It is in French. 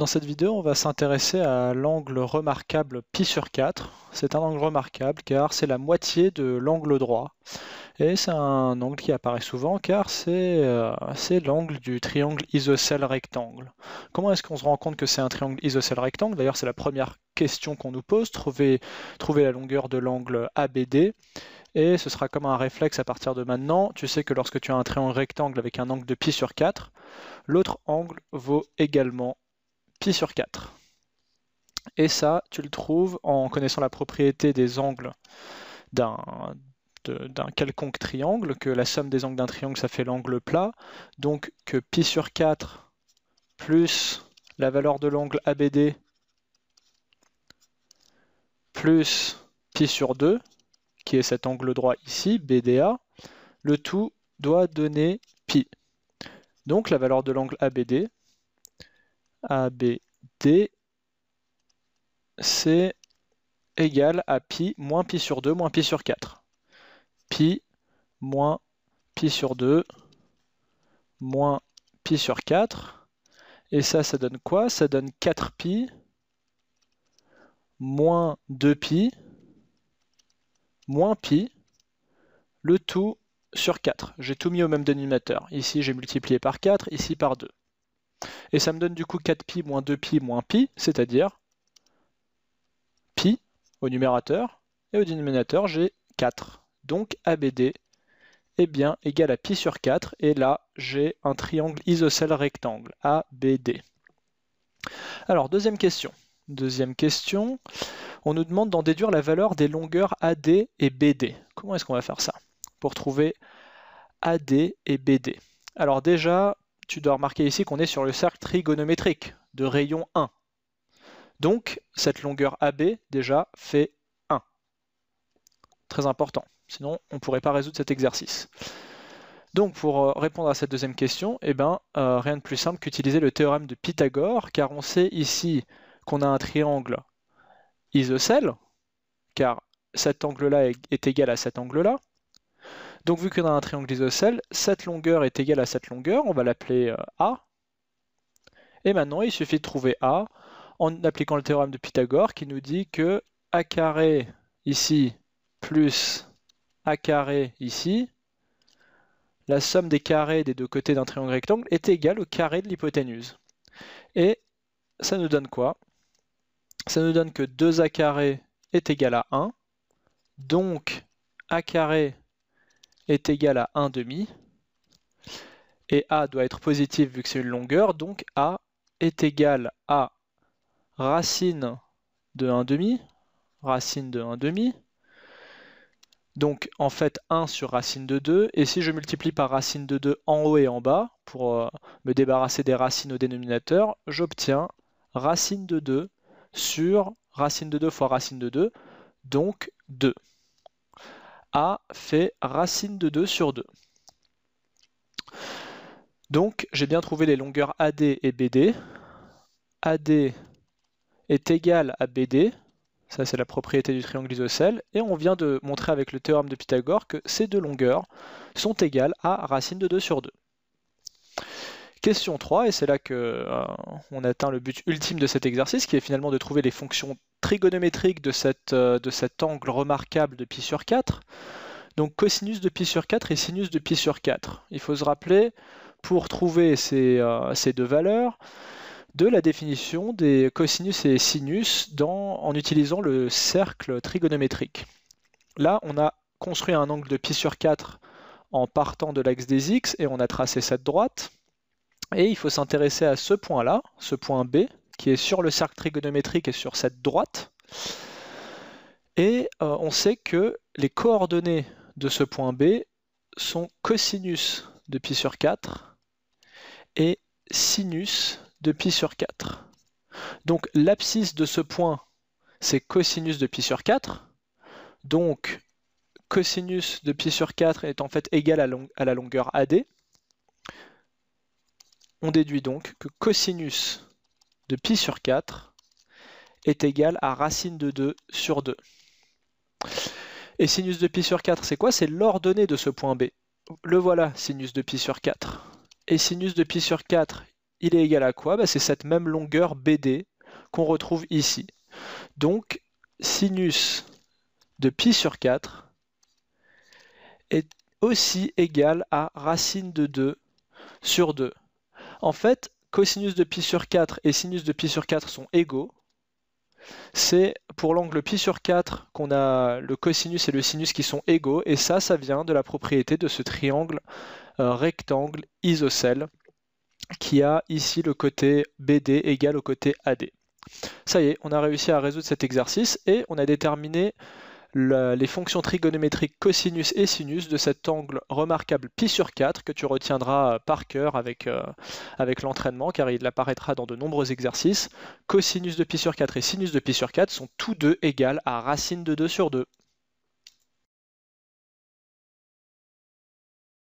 Dans cette vidéo, on va s'intéresser à l'angle remarquable π sur 4. C'est un angle remarquable car c'est la moitié de l'angle droit. Et c'est un angle qui apparaît souvent car c'est euh, l'angle du triangle isocèle rectangle. Comment est-ce qu'on se rend compte que c'est un triangle isocèle rectangle D'ailleurs, c'est la première question qu'on nous pose, trouver, trouver la longueur de l'angle ABD. Et ce sera comme un réflexe à partir de maintenant. Tu sais que lorsque tu as un triangle rectangle avec un angle de π sur 4, l'autre angle vaut également pi sur 4. Et ça, tu le trouves en connaissant la propriété des angles d'un quelconque triangle, que la somme des angles d'un triangle, ça fait l'angle plat, donc que pi sur 4 plus la valeur de l'angle ABD plus pi sur 2, qui est cet angle droit ici, BDA, le tout doit donner pi. Donc la valeur de l'angle ABD, ABD, c'est égal à pi moins pi sur 2 moins pi sur 4. Pi moins pi sur 2 moins pi sur 4. Et ça, ça donne quoi Ça donne 4 pi moins 2 pi moins pi, le tout sur 4. J'ai tout mis au même dénominateur. Ici, j'ai multiplié par 4, ici par 2. Et ça me donne du coup 4pi moins 2pi moins pi, c'est-à-dire pi au numérateur et au dénominateur, j'ai 4. Donc ABD est bien, égal à pi sur 4. Et là, j'ai un triangle isocèle rectangle, ABD. Alors, deuxième question. Deuxième question. On nous demande d'en déduire la valeur des longueurs AD et BD. Comment est-ce qu'on va faire ça Pour trouver AD et BD. Alors déjà, tu dois remarquer ici qu'on est sur le cercle trigonométrique de rayon 1. Donc, cette longueur AB, déjà, fait 1. Très important. Sinon, on ne pourrait pas résoudre cet exercice. Donc, pour euh, répondre à cette deuxième question, eh ben, euh, rien de plus simple qu'utiliser le théorème de Pythagore, car on sait ici qu'on a un triangle isocèle, car cet angle-là est égal à cet angle-là, donc vu que dans un triangle isocèle, cette longueur est égale à cette longueur, on va l'appeler euh, A. Et maintenant, il suffit de trouver A en appliquant le théorème de Pythagore qui nous dit que A carré ici plus A carré ici, la somme des carrés des deux côtés d'un triangle rectangle est égale au carré de l'hypoténuse. Et ça nous donne quoi Ça nous donne que 2A carré est égal à 1, donc A carré est égal à 1 demi, Et A doit être positif vu que c'est une longueur, donc A est égal à racine de 1 demi, racine de 1 demi, Donc en fait 1 sur racine de 2, et si je multiplie par racine de 2 en haut et en bas, pour euh, me débarrasser des racines au dénominateur, j'obtiens racine de 2 sur racine de 2 fois racine de 2, donc 2 a fait racine de 2 sur 2. Donc j'ai bien trouvé les longueurs AD et BD. AD est égal à BD, ça c'est la propriété du triangle isocèle, et on vient de montrer avec le théorème de Pythagore que ces deux longueurs sont égales à racine de 2 sur 2. Question 3, et c'est là que euh, on atteint le but ultime de cet exercice, qui est finalement de trouver les fonctions trigonométriques de, euh, cet angle remarquable de pi sur 4. Donc cosinus de pi sur 4 et sinus de pi sur 4. Il faut se rappeler, pour trouver euh, ces, deux valeurs, de la définition des cosinus et sinus en utilisant le cercle trigonométrique. Là, on a construit un angle de pi sur 4 en partant de l'axe des x et on a tracé cette droite. Et il faut s'intéresser à ce point-là, ce point B, qui est sur le cercle trigonométrique et sur cette droite. Et euh, on sait que les coordonnées de ce point B sont cosinus de pi sur 4 et sinus de pi sur 4. Donc l'abscisse de ce point, c'est cosinus de pi sur 4. Donc cosinus de pi sur 4 est en fait égal à la longueur AD. On déduit donc que cosinus de pi sur 4 est égal à racine de 2 sur 2. Et sinus de pi sur 4, c'est quoi C'est l'ordonnée de ce point B. Le voilà, sinus de pi sur 4. Et sinus de pi sur 4, il est égal à quoi bah, C'est cette même longueur BD qu'on retrouve ici. Donc, sinus de pi sur 4 est aussi égal à racine de 2 sur 2. En fait, cosinus de pi sur 4 et sinus de pi sur 4 sont égaux. C'est pour l'angle pi sur 4 qu'on a le cosinus et le sinus qui sont égaux, et ça, ça vient de la propriété de ce triangle euh, rectangle isocèle qui a ici le côté BD égal au côté AD. Ça y est, on a réussi à résoudre cet exercice et on a déterminé les fonctions trigonométriques cosinus et sinus de cet angle remarquable pi sur 4 que tu retiendras euh, par cœur avec, euh, avec l'entraînement car il apparaîtra dans de nombreux exercices. Cosinus de pi sur 4 et sinus de pi sur 4 sont tous deux égales à racine de 2 sur 2.